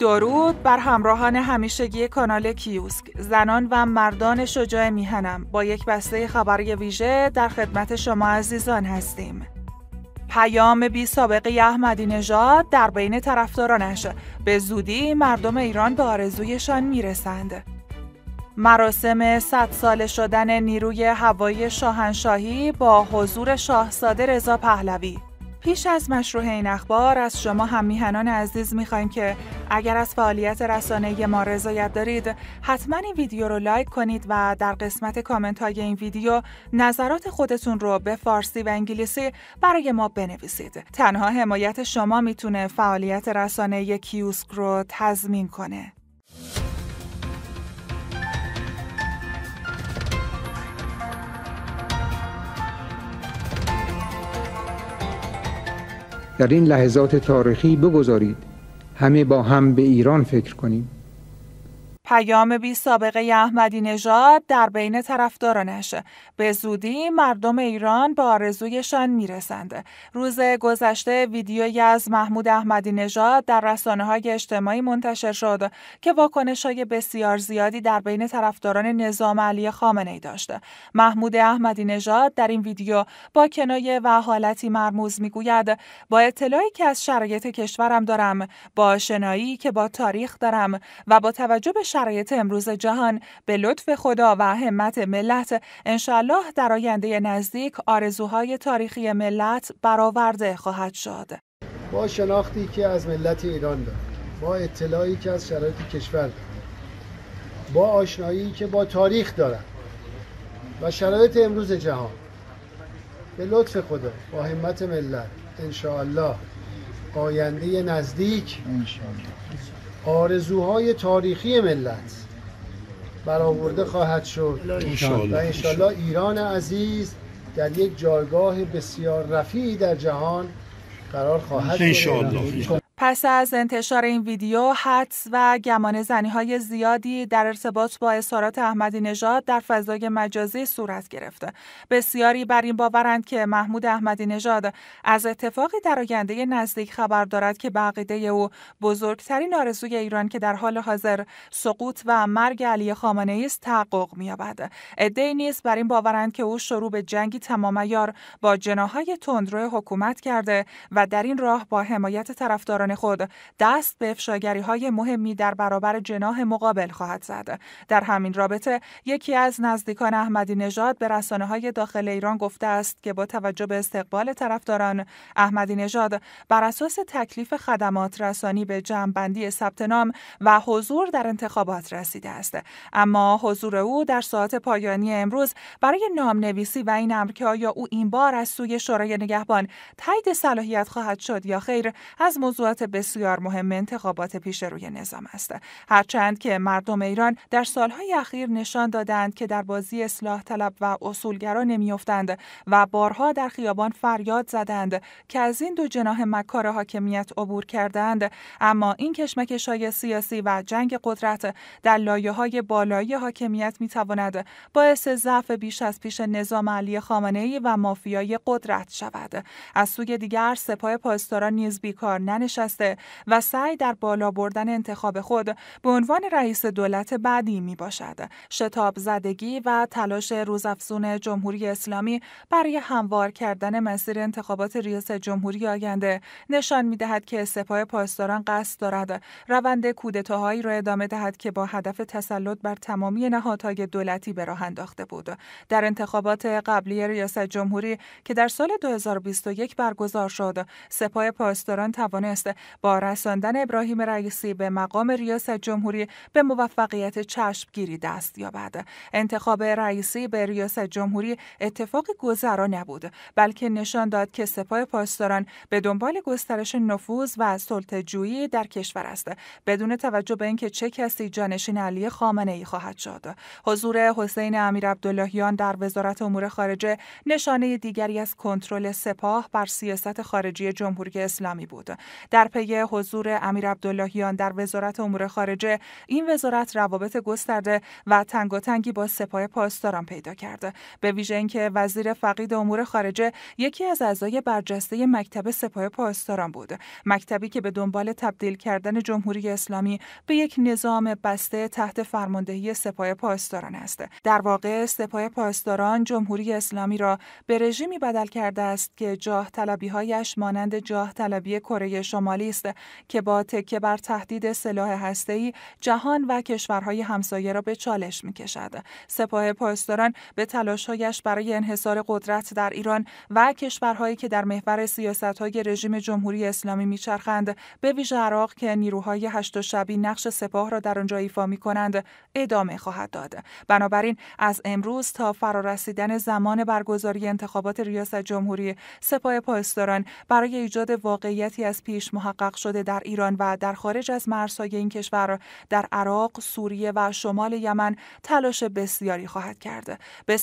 درود بر همراهان همیشگی کانال کیوسک زنان و مردان شجاع میهنم با یک بسته خبری ویژه در خدمت شما عزیزان هستیم پیام بی سابقه احمدی نژاد در بین طرفدارانش به زودی مردم ایران به آرزویشان میرسند مراسم 100 ساله شدن نیروی هوایی شاهنشاهی با حضور شاهزاده رضا پهلوی پیش از مشروع این اخبار از شما هم میهنان عزیز میخوایم که اگر از فعالیت رسانه ما رضایت دارید حتما این ویدیو رو لایک کنید و در قسمت کامنت های این ویدیو نظرات خودتون رو به فارسی و انگلیسی برای ما بنویسید تنها حمایت شما میتونه فعالیت رسانه کیوسک رو تضمین کنه در این لحظات تاریخی بگذارید همه با هم به ایران فکر کنیم پیام بی سابقه احمدی نژاد در بین طرفدارانش به زودی مردم ایران به آرزویشان میرسند. روز گذشته ویدیویی از محمود احمدی نژاد در رسانه های اجتماعی منتشر شد که واکنش های بسیار زیادی در بین طرفداران نظام علی خامنه ای داشت. محمود احمدی نژاد در این ویدیو با کنایه و حالتی مرموز میگوید با اطلاعی که از شرایط کشورم دارم با شنایی که با تاریخ دارم و با توجه به شرایط امروز جهان به لطف خدا و همت ملت انشالله در آینده نزدیک آرزوهای تاریخی ملت برآورده خواهد شد. با شناختی که از ملت ایران داریم با اطلاعی که از شرایط کشور با آشنایی که با تاریخ دارم و شرایط امروز جهان به لطف خدا با همت ملت انشاءالله آینده نزدیک آرزوهای تاریخی ملت برآورده خواهد شد و انشالله ایران عزیز در یک جایگاه بسیار رفیعی در جهان قرار خواهد شد پس از انتشار این ویدیو حدس و گمان زنی های زیادی در ارتباط با اظهارات احمدی نژاد در فضای مجازی صورت گرفته بسیاری بر این باورند که محمود احمدی نژاد از اتفاقی در آینده نزدیک خبر دارد که به عقیده او بزرگترین آرزوی ایران که در حال حاضر سقوط و مرگ علی خامنه ای است تحقق می‌یابد عدهای نیز بر این باورند که او شروع به جنگی تمام با جناهای تندرو حکومت کرده و در این راه با حمایت طرفداران خود دست به افشاگری های مهمی در برابر جناح مقابل خواهد زد در همین رابطه یکی از نزدیکان احمدی نژاد به رسانه های داخل ایران گفته است که با توجه به استقبال طرفداران احمدی نژاد بر اساس تکلیف خدمات رسانی به جمعبندی ثبت نام و حضور در انتخابات رسیده است اما حضور او در ساعت پایانی امروز برای نام نویسی و این امر که آیا او این بار از سوی شورای نگهبان تایید صلاحیت خواهد شد یا خیر از موضوعات بسیار مهم انتخابات پیش روی نظام است هرچند که مردم ایران در سالهای اخیر نشان دادند که در بازی اصلاح طلب و اصولگرا نمیافتند و بارها در خیابان فریاد زدند که از این دو جناح مکار حاکمیت عبور کردند اما این کشمکش های سیاسی و جنگ قدرت در لایه های بالایی حاکمیت می تواند باعث ضعف بیش از پیش نظام علی خامنه ای و مافیای قدرت شود از سوی دیگر سپاه پاسداران نیز بیکار ننشست و سعی در بالا بردن انتخاب خود به عنوان رئیس دولت بعدی می باشد. شتاب زدگی و تلاش روزافزون جمهوری اسلامی برای هموار کردن مسیر انتخابات ریاست جمهوری آینده نشان می دهد که سپاه پاسداران قصد دارد روند کودتاهایی را ادامه دهد که با هدف تسلط بر تمامی نهادهای دولتی به راه انداخته بود. در انتخابات قبلی ریاست جمهوری که در سال 2021 برگزار شد، سپاه پاسداران توانست با رساندن ابراهیم رئیسی به مقام ریاست جمهوری به موفقیت چشمگیری دست یابد انتخاب رئیسی به ریاست جمهوری اتفاق گذرا نبود بلکه نشان داد که سپاه پاسداران به دنبال گسترش نفوذ و جویی در کشور است بدون توجه به اینکه چه کسی جانشین علی خامنه ای خواهد شد حضور حسین امیر عبداللهیان در وزارت امور خارجه نشانه دیگری از کنترل سپاه بر سیاست خارجی جمهوری اسلامی بود در در پی حضور امیر عبداللهیان در وزارت امور خارجه این وزارت روابط گسترده و تنگاتنگی با سپاه پاسداران پیدا کرده به ویژه اینکه وزیر فقید امور خارجه یکی از اعضای برجسته مکتب سپاه پاسداران بود مکتبی که به دنبال تبدیل کردن جمهوری اسلامی به یک نظام بسته تحت فرماندهی سپاه پاسداران است در واقع سپاه پاسداران جمهوری اسلامی را به رژیمی بدل کرده است که جاه طلبی هایش مانند جاه طلبی کره شما که با تکه بر تهدید سلاح هسته‌ای جهان و کشورهای همسایه را به چالش می‌کشد. سپاه پاسداران به تلاشهایش برای انحصار قدرت در ایران و کشورهایی که در محور سیاست‌های رژیم جمهوری اسلامی می‌چرخند، به ویژه عراق که نیروهای هشت و شبی نقش سپاه را در آنجا ایفا می‌کنند، ادامه خواهد داد. بنابراین از امروز تا فرارسیدن زمان برگزاری انتخابات ریاست جمهوری، سپاه پاسداران برای ایجاد واقعیتی از پیش محقق شده در ایران و در خارج از مرزهای این کشور در عراق، سوریه و شمال یمن تلاش بسیاری خواهد کرد. به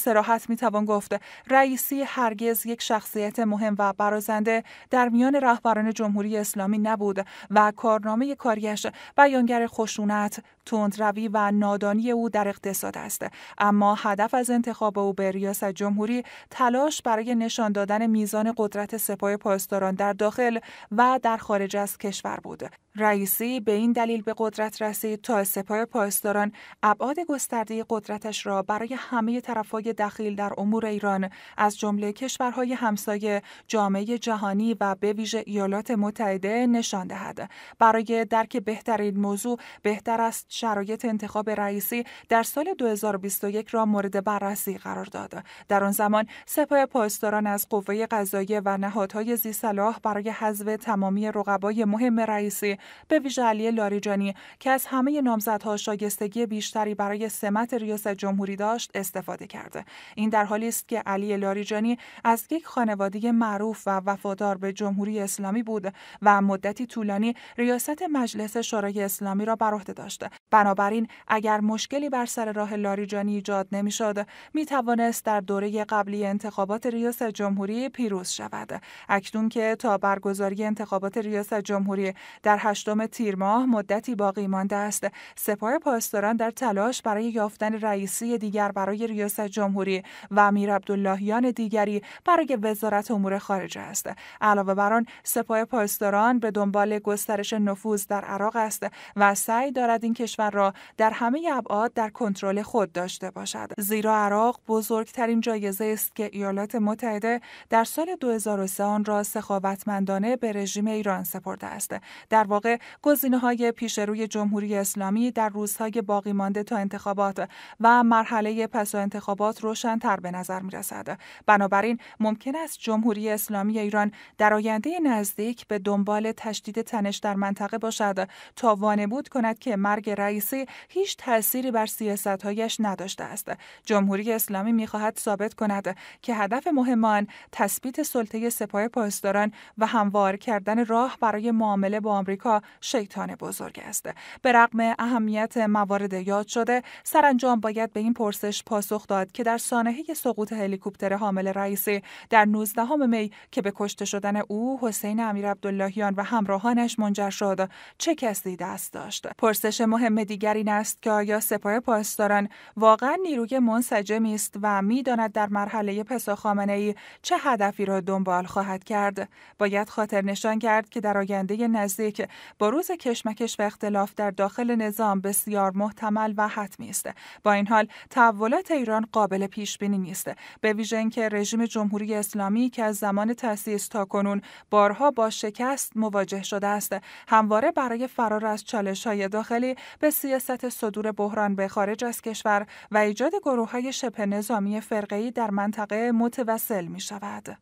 می توان گفت رئیسی هرگز یک شخصیت مهم و برازنده در میان رهبران جمهوری اسلامی نبود و کارنامه کاریش بیانگر خشونت، تندروی و نادانی او در اقتصاد است اما هدف از انتخاب او به ریاست جمهوری تلاش برای نشان دادن میزان قدرت سپاه پاسداران در داخل و در خارج از کشور بود رئیسی به این دلیل به قدرت رسید تا سپاه پاسداران ابعاد گسترده قدرتش را برای همه طرفهای دخیل در امور ایران از جمله کشورهای همسایه جامعه جهانی و به ویژه ایالات متحده نشان دهد برای درک بهترین موضوع بهتر است شرایط انتخاب رئیسی در سال 2021 را مورد بررسی قرار داد در آن زمان سپاه پاسداران از قوه قضایی و نهادهای زیصلاح برای حذف تمامی رقبای مهم رئیسی به ویژه علی لاریجانی که از همه نامزدها شایستگی بیشتری برای سمت ریاست جمهوری داشت استفاده کرده این در حالی است که علی لاریجانی از یک خانواده معروف و وفادار به جمهوری اسلامی بود و مدتی طولانی ریاست مجلس شورای اسلامی را بر عهده داشت بنابراین اگر مشکلی بر سر راه لاریجانی ایجاد نمیشد می توانست در دوره قبلی انتخابات ریاست جمهوری پیروز شود اکنون که تا برگزاری انتخابات ریاست جمهوری در هشتم تیر ماه مدتی باقی مانده است سپاه پاسداران در تلاش برای یافتن رئیسی دیگر برای ریاست جمهوری و امیر عبداللهیان دیگری برای وزارت امور خارجه است علاوه بر آن سپاه پاسداران به دنبال گسترش نفوذ در عراق است و سعی دارد این کشور را در همه ابعاد در کنترل خود داشته باشد زیرا عراق بزرگترین جایزه است که ایالات متحده در سال 2003 آن را سخاوتمندانه به رژیم ایران سپرده است در واقع گزینه های پیش روی جمهوری اسلامی در روزهای باقی مانده تا انتخابات و مرحله پس و انتخابات تر به نظر می رسد. بنابراین ممکن است جمهوری اسلامی ایران در آینده نزدیک به دنبال تشدید تنش در منطقه باشد تا وانمود کند که مرگ رئیسی هیچ تأثیری بر سیاستهایش نداشته است. جمهوری اسلامی میخواهد ثابت کند که هدف مهمان تثبیت سلطه سپاه پاسداران و هموار کردن راه برای معامله با آمریکا شیطان بزرگ است به رغم اهمیت موارد یاد شده سرانجام باید به این پرسش پاسخ داد که در سانحه سقوط هلیکوپتر حامل رئیسی در 19 می که به کشته شدن او حسین امیر عبداللهیان و همراهانش منجر شد چه کسی دست داشت پرسش مهم دیگر این است که آیا سپاه پاسداران واقعا نیروی منسجمی است و میداند در مرحله پسا ای چه هدفی را دنبال خواهد کرد باید خاطر نشان کرد که در آینده نزدیک با کشمکش و اختلاف در داخل نظام بسیار محتمل و حتمی است با این حال تحولات ایران قابل پیش بینی نیست به ویژه اینکه رژیم جمهوری اسلامی که از زمان تأسیس تا کنون بارها با شکست مواجه شده است همواره برای فرار از چالش های داخلی به سیاست صدور بحران به خارج از کشور و ایجاد گروه های شبه نظامی فرقه در منطقه متوسل می شود.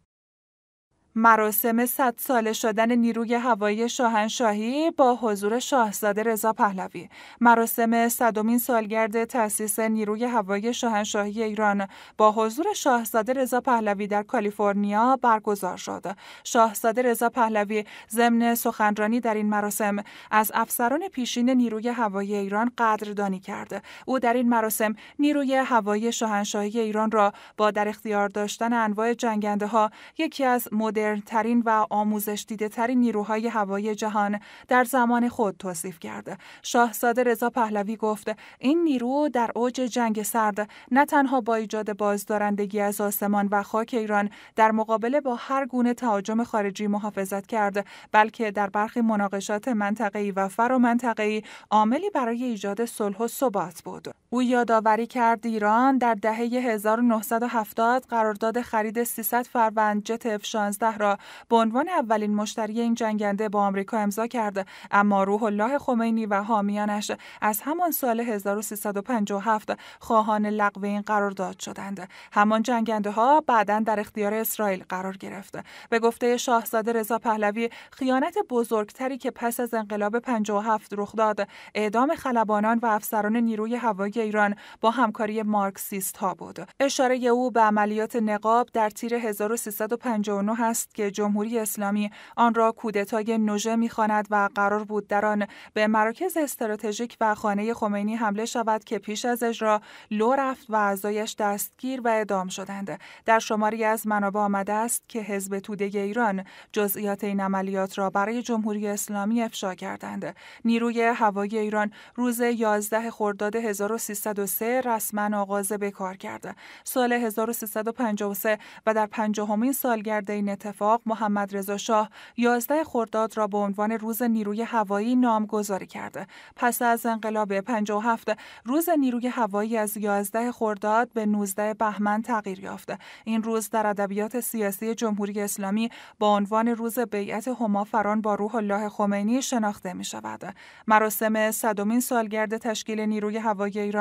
مراسم 100 ساله شدن نیروی هوایی شاهنشاهی با حضور شاهزاده رضا پهلوی مراسم صدمین سالگرد تأسیس نیروی هوایی شاهنشاهی ایران با حضور شاهزاده رضا پهلوی در کالیفرنیا برگزار شد شاهزاده رضا پهلوی ضمن سخنرانی در این مراسم از افسران پیشین نیروی هوایی ایران قدردانی کرد او در این مراسم نیروی هوایی شاهنشاهی ایران را با در اختیار داشتن انواع جنگنده ها یکی از مدل ترین و آموزش دیده ترین نیروهای هوایی جهان در زمان خود توصیف کرده شاهزاده رضا پهلوی گفت این نیرو در اوج جنگ سرد نه تنها با ایجاد بازدارندگی از آسمان و خاک ایران در مقابله با هر گونه تهاجم خارجی محافظت کرد بلکه در برخی مناقشات منطقه‌ای و فرامنطقه‌ای عاملی برای ایجاد صلح و ثبات بود. او یادآوری کرد ایران در دهه 1970 قرارداد خرید 300 فروند جت 16 را به عنوان اولین مشتری این جنگنده با آمریکا امضا کرد اما روح الله خمینی و حامیانش از همان سال 1357 خواهان لغو این قرارداد شدند همان جنگنده ها بعدا در اختیار اسرائیل قرار گرفت به گفته شاهزاده رضا پهلوی خیانت بزرگتری که پس از انقلاب 57 رخ داد اعدام خلبانان و افسران نیروی هوایی ایران با همکاری مارکسیست ها بود. اشاره او به عملیات نقاب در تیر 1359 است که جمهوری اسلامی آن را کودتای نوژه میخواند و قرار بود در آن به مراکز استراتژیک و خانه خمینی حمله شود که پیش از اجرا لو رفت و اعضایش دستگیر و اعدام شدند. در شماری از منابع آمده است که حزب توده ایران جزئیات این عملیات را برای جمهوری اسلامی افشا کردند. نیروی هوایی ایران روز 11 خرداد 1300 1303 رسما آغاز به کار کرده. سال 1353 و در پنجاهمین سالگرد این اتفاق محمد رضا شاه 11 خرداد را به عنوان روز نیروی هوایی نامگذاری کرده. پس از انقلاب 57 روز نیروی هوایی از 11 خرداد به 19 بهمن تغییر یافته. این روز در ادبیات سیاسی جمهوری اسلامی با عنوان روز بیعت فران با روح الله خمینی شناخته می شود. مراسم صدمین سالگرد تشکیل نیروی هوایی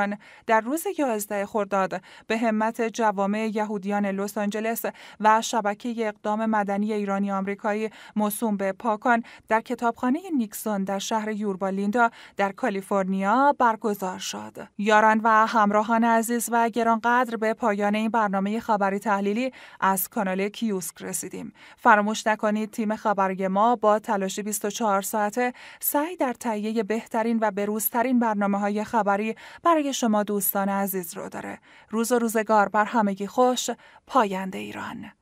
در روز 11 خرداد به همت جوامع یهودیان لس آنجلس و شبکه اقدام مدنی ایرانی آمریکایی موسوم به پاکان در کتابخانه نیکسون در شهر یوربالیندا در کالیفرنیا برگزار شد. یاران و همراهان عزیز و گرانقدر به پایان این برنامه خبری تحلیلی از کانال کیوسک رسیدیم. فراموش نکنید تیم خبری ما با تلاش 24 ساعته سعی در تهیه بهترین و بروزترین برنامه های خبری برای شما دوستان عزیز رو داره. روز و روزگار بر همگی خوش پاینده ایران.